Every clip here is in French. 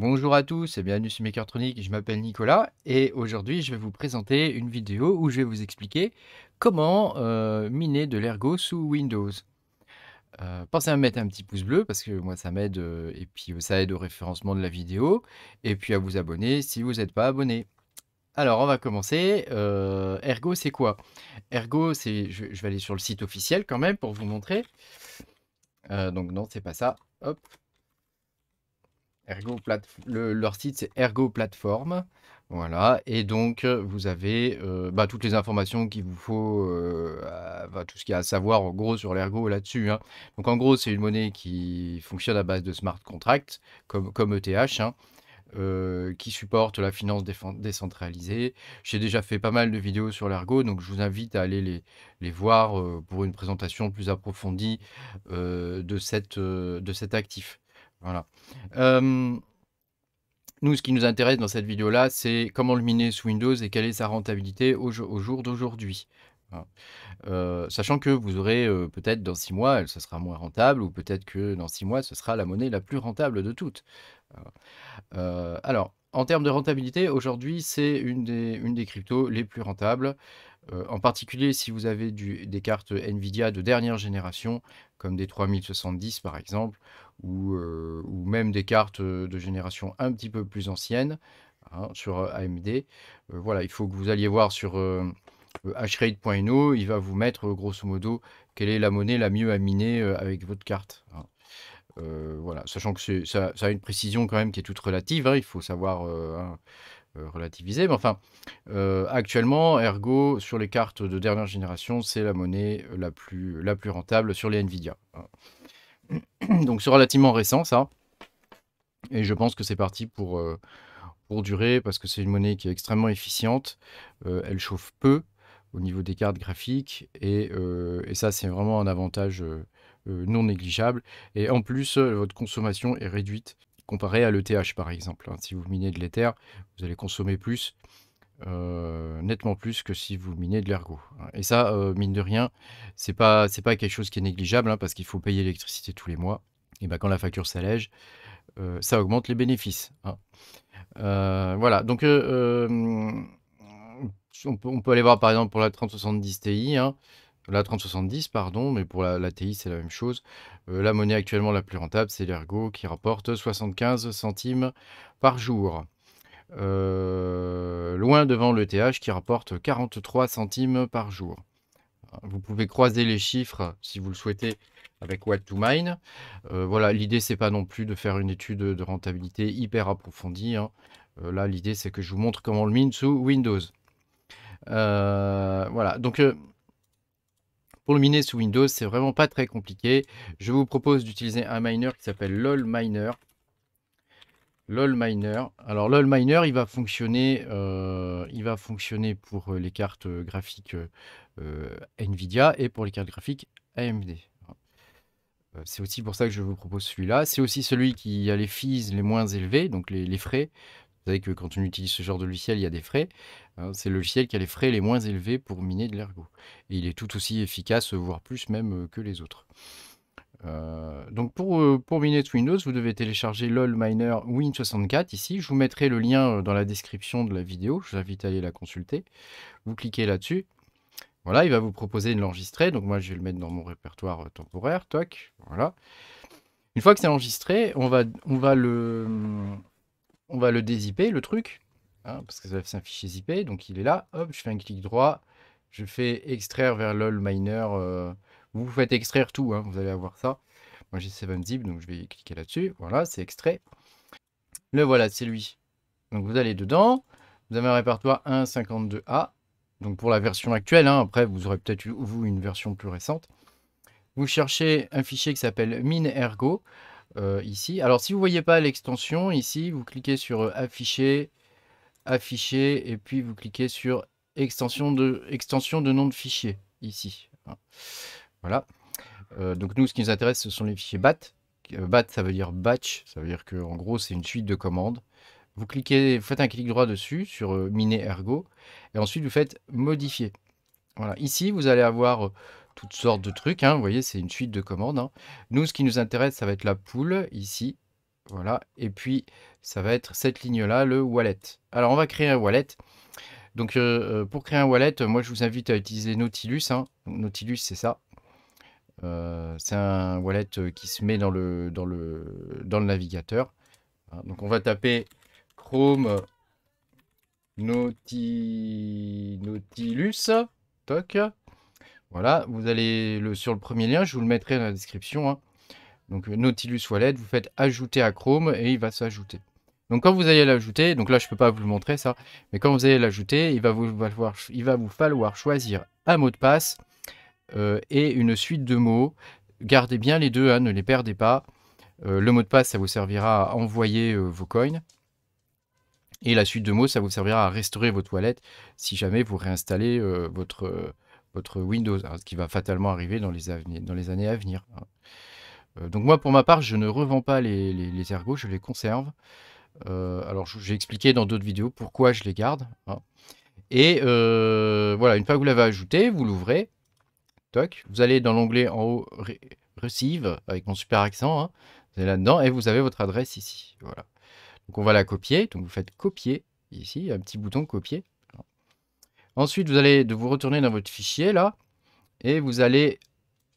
Bonjour à tous et bienvenue sur Makertronic, je m'appelle Nicolas et aujourd'hui je vais vous présenter une vidéo où je vais vous expliquer comment euh, miner de l'ergo sous Windows. Euh, pensez à mettre un petit pouce bleu parce que moi ça m'aide euh, et puis ça aide au référencement de la vidéo et puis à vous abonner si vous n'êtes pas abonné. Alors on va commencer. Ergo c'est quoi Ergo c'est, je, je, vais aller sur le site officiel quand même pour vous montrer. donc non c'est pas ça. Hop, Ergo leur site c'est Ergo Platform. Voilà, et donc euh, vous avez euh, bah, toutes les informations qu'il vous faut, euh, tout ce qu'il y a à savoir en gros sur l'ergo là-dessus. Hein. Donc en gros, c'est une monnaie qui fonctionne à base de smart contracts, comme, ETH, e hein, qui supporte la finance décentralisée. J'ai déjà fait pas mal de vidéos sur l'ergo, donc je vous invite à aller les, les voir pour une présentation plus approfondie de, cette, de cet actif. Voilà. Euh, nous, ce qui nous intéresse dans cette vidéo-là, c'est comment le miner sous Windows et quelle est sa rentabilité au, jour d'aujourd'hui. Euh, sachant que vous aurez euh, peut-être dans six mois, ce sera moins rentable, ou peut-être que dans six mois, ce sera la monnaie la plus rentable de toutes. alors, en termes de rentabilité, aujourd'hui, c'est une une des cryptos les plus rentables. Euh, en particulier, si vous avez des cartes Nvidia de dernière génération, comme des 3070 par exemple, euh, ou, même des cartes de génération un petit peu plus ancienne, hein, sur euh, AMD, voilà, il faut que vous alliez voir sur hraid.no. il va vous mettre grosso modo quelle est la monnaie la mieux à miner avec votre carte. Hein. voilà, sachant que ça, a une précision quand même qui est toute relative, hein, il faut savoir euh, relativisé. Mais enfin, euh, actuellement, Ergo, sur les cartes de dernière génération, c'est la monnaie euh, la plus, la plus rentable sur les Nvidia. Donc c'est relativement récent ça. Et je pense que c'est parti pour, pour durer parce que c'est une monnaie qui est extrêmement efficiente. elle chauffe peu au niveau des cartes graphiques. et ça, c'est vraiment un avantage non négligeable. Et en plus, votre consommation est réduite comparé à l'ETH par exemple. Hein. Si vous minez de l'éther, vous allez consommer plus, euh, nettement plus que si vous minez de l'Ergo. Hein. Et ça, euh, mine de rien, c'est pas c'est pas quelque chose qui est négligeable hein, parce qu'il faut payer l'électricité tous les mois. Et ben quand la facture s'allège, euh, ça augmente les bénéfices. voilà. Donc on peut, aller voir par exemple pour la 3070 Ti la 3070, pardon, mais pour la, TI, c'est la même chose. Euh, la monnaie actuellement la plus rentable, c'est l'Ergo qui rapporte 75 centimes par jour. Euh, loin devant le TH qui rapporte 43 centimes par jour. Vous pouvez croiser les chiffres si vous le souhaitez avec What to Mine. Euh, voilà, l'idée c'est pas non plus de faire une étude de rentabilité hyper approfondie. Hein. là, l'idée c'est que je vous montre comment on le mine sous Windows. voilà, donc pour le miner sous Windows, c'est vraiment pas très compliqué. Je vous propose d'utiliser un miner qui s'appelle lolminer. lolminer. Alors LOL il va fonctionner, euh, il va fonctionner pour euh, les cartes euh, graphiques Nvidia et pour les cartes graphiques AMD. C'est aussi pour ça que je vous propose celui-là. C'est aussi celui qui a les fees les moins élevés, donc les, les frais que quand on utilise ce genre de logiciel, il y a des frais. Hein, c'est le logiciel qui a les frais les moins élevés pour miner de l'ergot. Et il est tout aussi efficace, voire plus même euh, que les autres. Euh, donc pour, euh, pour miner Windows, vous devez télécharger LOL Miner Win64 ici. Je vous mettrai le lien dans la description de la vidéo. Je vous invite à aller la consulter. Vous cliquez là-dessus. Voilà, il va vous proposer de l'enregistrer. Donc moi, je vais le mettre dans mon répertoire temporaire. Toc, voilà. Une fois que c'est enregistré, on va, on va le, hum, on va le dézipper, le truc, hein, parce que c'est un fichier zippé, donc il est là, hop, je fais un clic droit, je fais extraire vers LOL Miner, euh, vous faites extraire tout, hein, vous allez avoir ça. Moi j'ai 7zip, donc je vais cliquer là-dessus, voilà, c'est extrait. Le voilà, c'est lui. Donc vous allez dedans, vous avez un répertoire 1.52a, donc pour la version actuelle, hein, après vous aurez peut-être vous une version plus récente. Vous cherchez un fichier qui s'appelle MinErgo. Euh, ici. Alors, si vous ne voyez pas l'extension, ici, vous cliquez sur euh, Afficher, Afficher, et puis vous cliquez sur Extension de, extension de nom de fichier, ici. Hein. Voilà. Euh, donc, nous, ce qui nous intéresse, ce sont les fichiers BAT. BAT, ça veut dire batch, ça veut dire que en gros, c'est une suite de commandes. Vous cliquez, faites un clic droit dessus, sur Miner Ergo, et ensuite, vous faites Modifier. Voilà. Ici, vous allez avoir toutes sortes de trucs. Hein. Vous voyez, c'est une suite de commandes. Hein. Nous, ce qui nous intéresse, ça va être la poule ici. Voilà. Et puis, ça va être cette ligne-là, le wallet. Alors, on va créer un wallet. Donc, euh, euh, pour créer un wallet, moi, je vous invite à utiliser Nautilus. Hein. Nautilus, c'est ça. Euh, c'est un wallet qui se met dans le, dans le, dans le navigateur. Hein. Donc, on va taper Chrome Nautilus. Toc. Voilà, vous allez le, sur le premier lien, je vous le mettrai dans la description. Hein. Donc euh, Nautilus Wallet, vous faites ajouter à Chrome et il va s'ajouter. Donc quand vous allez l'ajouter, donc là je ne peux pas vous le montrer ça, mais quand vous allez l'ajouter, il, va vous falloir, choisir un mot de passe euh, et une suite de mots. Gardez bien les deux, hein, ne les perdez pas. Euh, le mot de passe, ça vous servira à envoyer vos coins. Et la suite de mots, ça vous servira à restaurer votre wallet si jamais vous réinstallez votre Windows, hein, ce qui va fatalement arriver dans les, dans les années à venir. Hein. Euh, donc moi, pour ma part, je ne revends pas les, ergots, je les conserve. Euh, alors, j'ai expliqué dans d'autres vidéos pourquoi je les garde. Hein. Et euh, voilà, une fois que vous l'avez ajouté, vous l'ouvrez. Toc, vous allez dans l'onglet en haut Receive avec mon super accent. vous allez là-dedans et vous avez votre adresse ici. Voilà. Donc on va la copier. Donc vous faites copier ici, un petit bouton copier. Ensuite, vous allez vous retourner dans votre fichier là et vous allez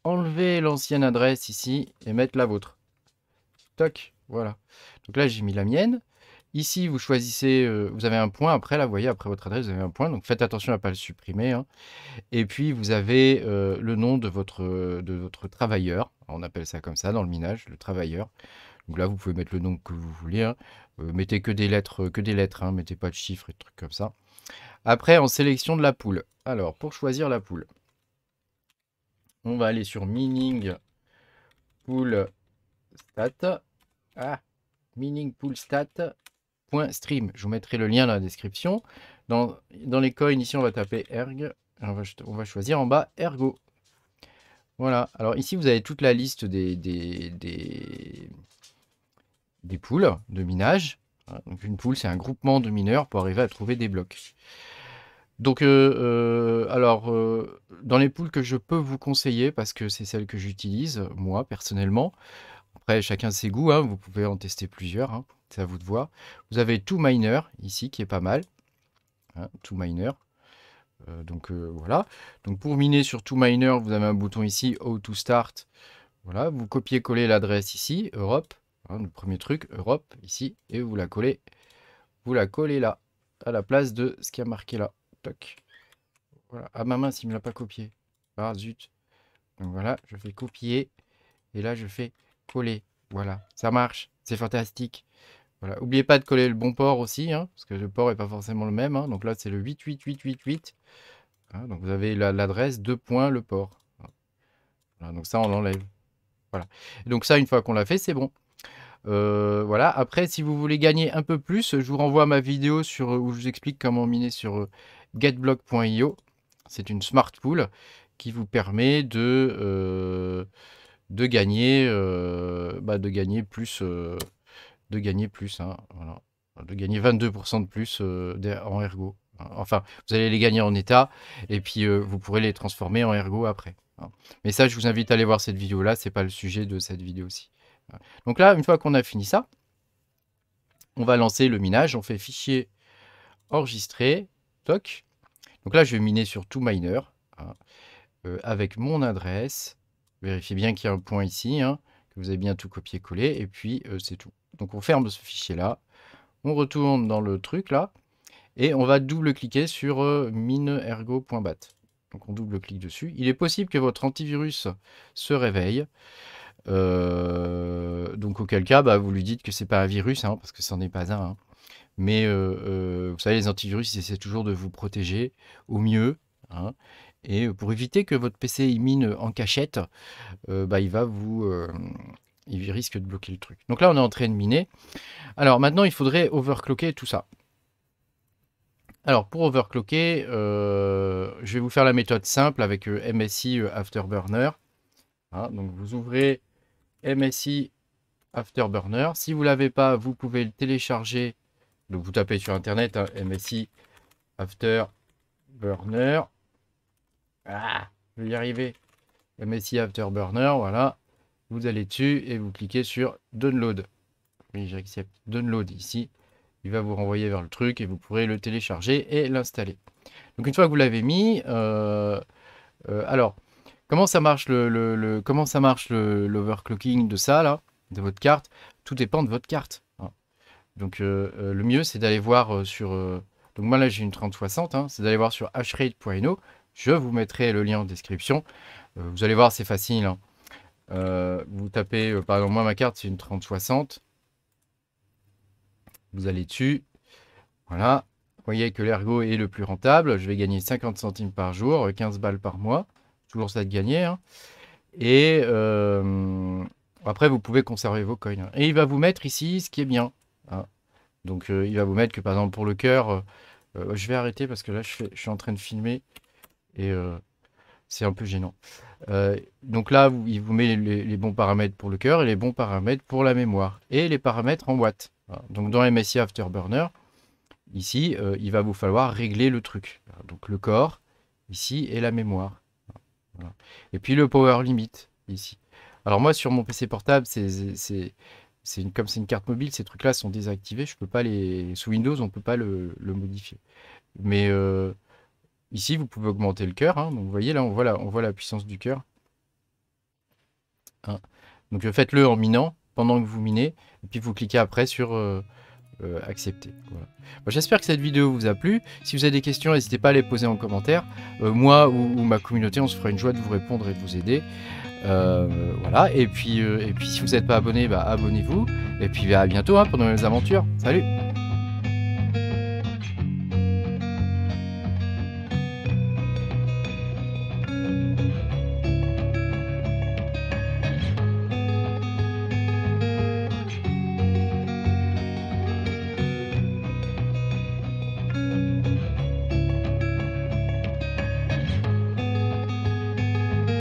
enlever l'ancienne adresse ici et mettre la vôtre. Toc, voilà. Donc là, j'ai mis la mienne. Ici, vous choisissez, euh, vous avez un point après, là, vous voyez, après votre adresse, vous avez un point, donc faites attention à ne pas le supprimer. Hein. Et puis, vous avez euh, le nom de votre, de votre travailleur, on appelle ça comme ça dans le minage, le travailleur. Donc là, vous pouvez mettre le nom que vous voulez, hein. euh, mettez que des lettres, que des lettres, hein. mettez pas de chiffres et de trucs comme ça. Après, en sélection de la poule. Alors, pour choisir la poule, on va aller sur Mining Pool Stat. Ah, Mining Pool Stat. Stream. Je vous mettrai le lien dans la description. Dans, dans les coins, ici, on va taper erg. On va, choisir en bas ergo. Voilà. Alors ici, vous avez toute la liste des, des poules de minage. Donc une poule, c'est un groupement de mineurs pour arriver à trouver des blocs. Donc, euh, euh, alors, euh, dans les poules que je peux vous conseiller, parce que c'est celle que j'utilise, moi, personnellement, après, chacun ses goûts, hein, vous pouvez en tester plusieurs, hein, c'est à vous de voir. Vous avez tout Miner, ici, qui est pas mal. Hein, Miner. donc, voilà. Donc, pour miner sur tout Miner, vous avez un bouton ici, How to Start. Voilà, vous copiez-coller l'adresse ici, Europe. Hein, le premier truc, Europe, ici, et vous la collez, vous la collez là, à la place de ce qui a marqué là. Toc. Voilà. À ah, ma main, s'il me l'a pas copié. Ah zut. Donc voilà, je fais copier et là je fais coller. Voilà, ça marche, c'est fantastique. Voilà, oubliez pas de coller le bon port aussi, hein, parce que le port n'est pas forcément le même. Hein. Donc là, c'est le 88888. donc vous avez l'adresse, deux points, le port. donc ça, on l'enlève. Voilà. donc ça, une fois qu'on l'a fait, c'est bon. Euh, voilà. Après, si vous voulez gagner un peu plus, je vous renvoie à ma vidéo sur, euh, où je vous explique comment miner sur euh, getblock.io. C'est une smart pool qui vous permet de, de, gagner, bah, de gagner plus. de gagner plus. Hein, de gagner 22% de plus en ergo. Hein. Enfin, vous allez les gagner en état et puis vous pourrez les transformer en ergo après. Hein. Mais ça, je vous invite à aller voir cette vidéo-là, c'est pas le sujet de cette vidéo-ci. Donc là, une fois qu'on a fini ça, on va lancer le minage. On fait fichier enregistré toc. Donc là, je vais miner sur tout miner hein, euh, avec mon adresse. Vérifiez bien qu'il y a un point ici, hein, que vous avez bien tout copié-collé, et puis euh, c'est tout. Donc on ferme ce fichier-là, on retourne dans le truc là, et on va double-cliquer sur euh, mineergo.bat. Donc on double-clique dessus. Il est possible que votre antivirus se réveille. Euh, donc auquel cas, bah, vous lui dites que c'est pas un virus, hein, parce que ce n'est est pas un. Hein. Mais euh, euh, vous savez, les antivirus, ils essaient toujours de vous protéger au mieux. Hein. et pour éviter que votre PC mine en cachette, bah, il va vous. il risque de bloquer le truc. Donc là, on est en train de miner. Alors maintenant, il faudrait overclocker tout ça. Alors pour overclocker, je vais vous faire la méthode simple avec MSI Afterburner. donc vous ouvrez MSI Afterburner. Si vous ne l'avez pas, vous pouvez le télécharger. Donc vous tapez sur internet hein, MSI Afterburner. Ah, je vais y arriver. MSI Afterburner, voilà. Vous allez dessus et vous cliquez sur Download. Oui, j'accepte Download ici. Il va vous renvoyer vers le truc et vous pourrez le télécharger et l'installer. Donc une fois que vous l'avez mis, euh, euh, alors Comment ça marche le, le, comment ça marche l'overclocking de ça là, de votre carte Tout dépend de votre carte. Hein. Donc euh, euh, le mieux c'est d'aller voir euh, sur donc moi là j'ai une 3060, hein, c'est d'aller voir sur hashrate.ino. Je vous mettrai le lien en description. vous allez voir c'est facile. Hein. vous tapez par exemple moi ma carte c'est une 3060. Vous allez dessus. Voilà. Vous voyez que l'ergo est le plus rentable. Je vais gagner 50 centimes par jour, 15 balles par mois toujours ça de gagner. Hein. Et euh, après, vous pouvez conserver vos coins. Hein. Et il va vous mettre ici ce qui est bien. Hein. Donc, euh, il va vous mettre que, par exemple, pour le cœur, euh, je vais arrêter parce que là, je, suis en train de filmer et c'est un peu gênant. donc là, il vous met les, bons paramètres pour le cœur et les bons paramètres pour la mémoire. Et les paramètres en watts. Donc, dans MSI Afterburner, ici, il va vous falloir régler le truc. Donc, le corps, ici, et la mémoire. Et puis le power limit ici. Alors moi sur mon PC portable, c'est comme c'est une carte mobile, ces trucs-là sont désactivés. Je peux pas les sous Windows, on ne peut pas le, modifier. Mais euh, ici, vous pouvez augmenter le cœur. Hein. Donc vous voyez là, on voit la, puissance du cœur. Hein. Donc faites-le en minant pendant que vous minez, et puis vous cliquez après sur euh, euh, accepté. J'espère que cette vidéo vous a plu. Si vous avez des questions, n'hésitez pas à les poser en commentaire. Euh, moi ou, ma communauté, on se fera une joie de vous répondre et de vous aider. Euh, voilà. Et puis, et puis, si vous n'êtes pas abonné, bah, abonnez-vous. Et puis, bah, à bientôt hein, pour de nouvelles aventures. Salut